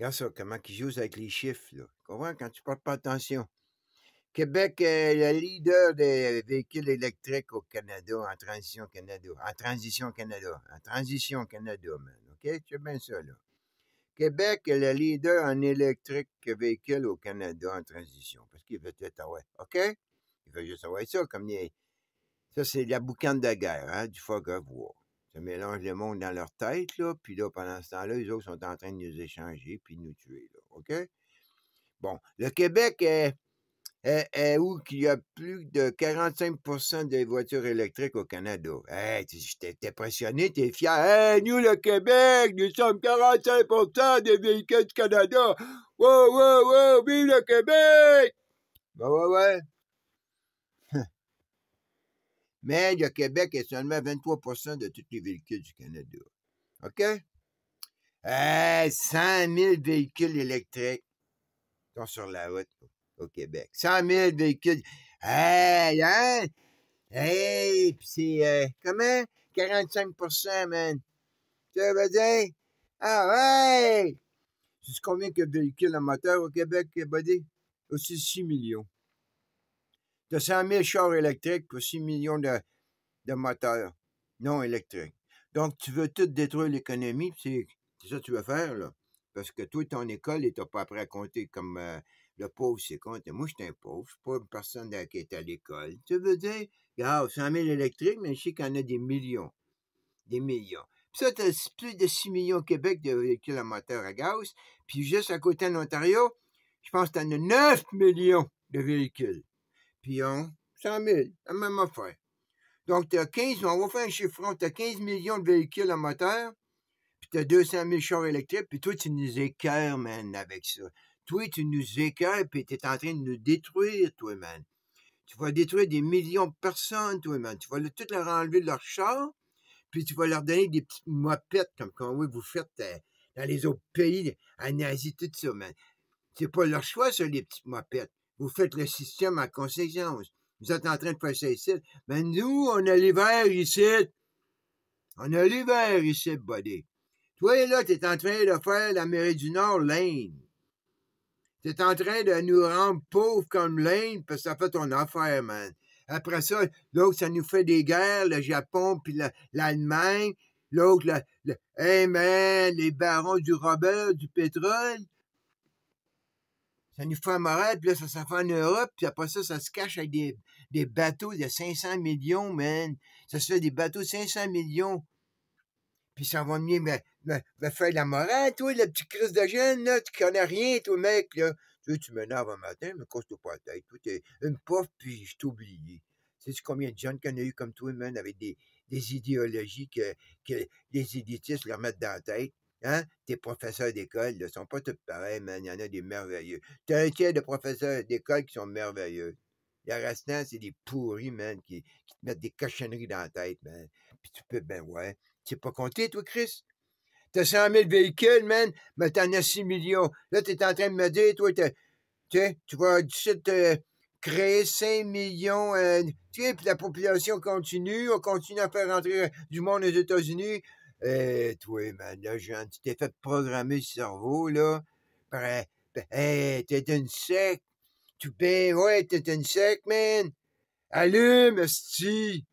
Regarde ça, comment ils jouent avec les chiffres. Là. Comment quand tu ne portes pas attention? Québec est le leader des véhicules électriques au Canada, en transition Canada. En transition Canada. En transition Canada, OK? Tu bien ça, là. Québec est le leader en électrique véhicule au Canada en transition. Parce qu'il veut peut-être, ouais. OK? Il veut juste avoir ça, comme est. Ça, c'est la boucane de guerre, hein, du fog ça mélange le monde dans leur tête, là, puis là, pendant ce temps-là, ils autres sont en train de nous échanger, puis de nous tuer, là, OK? Bon, le Québec est, où qu'il y a plus de 45 des voitures électriques au Canada. Hey, t'es impressionné, t'es fier. Hé, nous, le Québec, nous sommes 45 des véhicules du Canada. Wow, wow, wow, vive le Québec! bah ouais, ouais mais le Québec est seulement 23 de tous les véhicules du Canada. OK? Euh, 100 000 véhicules électriques sont sur la route au Québec. 100 000 véhicules. Hey, hein? Hey, puis c'est euh, comment? 45 man. Tu veux dire? Ah ouais! C'est combien de véhicules à moteur au Québec, Buddy? C'est 6 millions de 100 000 chars électriques pour 6 millions de, moteurs non électriques. Donc, tu veux tout détruire l'économie, c'est ça que tu veux faire, là. Parce que toi, ton école, tu n'as pas appris à compter comme euh, le pauvre, c'est compté. Moi, je suis un pauvre, je suis pas une personne qui est à l'école. Tu veux dire, regarde, 100 000 électriques, mais je sais qu'il y en a des millions. Des millions. Puis ça, as plus de 6 millions au Québec de véhicules à moteur à gaz. Puis juste à côté de l'Ontario, je pense que en as 9 millions de véhicules pion, 100 000, la même affaire. Donc, tu as 15, on va faire un chiffron, tu 15 millions de véhicules à moteur, puis tu as 200 000 chars électriques, puis toi, tu nous écœures, man, avec ça. Toi, tu nous écœures, puis tu es en train de nous détruire, toi, man. Tu vas détruire des millions de personnes, toi, man. Tu vas tout leur enlever de leur char, puis tu vas leur donner des petites mopettes, comme quand vous faites euh, dans les autres pays, en Asie, tout ça, man. C'est pas leur choix, ça, les petites mopettes. Vous faites le système à conséquence. Vous êtes en train de faire ça ici. Mais ben, nous, on a l'hiver ici. On a l'hiver ici, buddy. Toi, là, tu es en train de faire l'Amérique du Nord, l'Inde. T'es en train de nous rendre pauvres comme l'Inde, parce que ça fait ton affaire, man. Après ça, l'autre, ça nous fait des guerres, le Japon, puis l'Allemagne. L'autre, les barons du Robert, du pétrole un morale, puis là, ça s'en fait en Europe, puis après ça, ça se cache avec des, des bateaux de 500 millions, man. Ça se fait des bateaux de 500 millions. Puis ça va venir mais me, faire de la morale, toi, le petit Christ de jeune, là, tu connais rien, toi, mec, là. Tu, tu m'énerves un matin, mais casse-toi pas la tête. Toi, t'es une pof, puis je t'oublie. Tu sais combien de jeunes qu'on a eu comme toi, man, avec des, des idéologies que, que les élitistes leur mettent dans la tête. Hein, tes professeurs d'école ne sont pas tous pareils, mais il y en a des merveilleux. T'as un tiers de professeurs d'école qui sont merveilleux. Le restant, c'est des pourris, man, qui, te mettent des cochonneries dans la tête, man. Puis tu peux, ben ouais. Tu pas compté, toi, Chris? T'as 100 000 véhicules, man, mais t'en as 6 millions. Là, es en train de me dire, toi, tu vas juste euh, créer 5 millions. Euh, tu la population continue, on continue à faire rentrer du monde aux États-Unis. Eh, toi, man, là, Jean, tu t'es fait programmer le cerveau, là. par hey, t'es une sec. Tu ben, ouais, t'es une sec, man. Allume, sti.